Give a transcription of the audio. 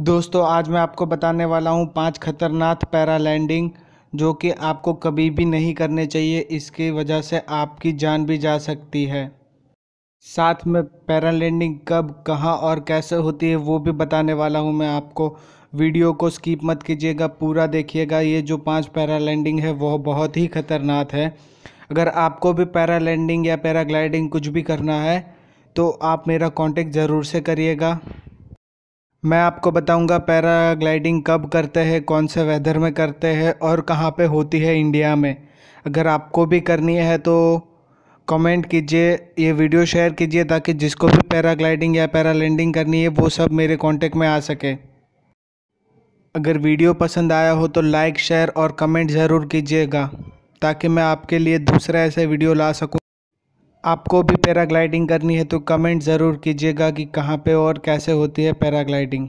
दोस्तों आज मैं आपको बताने वाला हूँ पांच खतरनाक पैरा लैंडिंग जो कि आपको कभी भी नहीं करने चाहिए इसकी वजह से आपकी जान भी जा सकती है साथ में पैरा लैंडिंग कब कहाँ और कैसे होती है वो भी बताने वाला हूँ मैं आपको वीडियो को स्कीप मत कीजिएगा पूरा देखिएगा ये जो पांच पैरा लैंडिंग है वह बहुत ही ख़तरनाक है अगर आपको भी पैरा लैंडिंग या पैराग्लाइडिंग कुछ भी करना है तो आप मेरा कॉन्टेक्ट ज़रूर से करिएगा मैं आपको बताऊंगा पैराग्लाइडिंग कब करते हैं कौन से वेदर में करते हैं और कहाँ पे होती है इंडिया में अगर आपको भी करनी है तो कमेंट कीजिए ये वीडियो शेयर कीजिए ताकि जिसको भी पैराग्लाइडिंग या पैरालैंडिंग करनी है वो सब मेरे कांटेक्ट में आ सके अगर वीडियो पसंद आया हो तो लाइक शेयर और कमेंट ज़रूर कीजिएगा ताकि मैं आपके लिए दूसरा ऐसे वीडियो ला सकूँ आपको भी पैराग्लाइडिंग करनी है तो कमेंट ज़रूर कीजिएगा कि कहाँ पे और कैसे होती है पैराग्लाइडिंग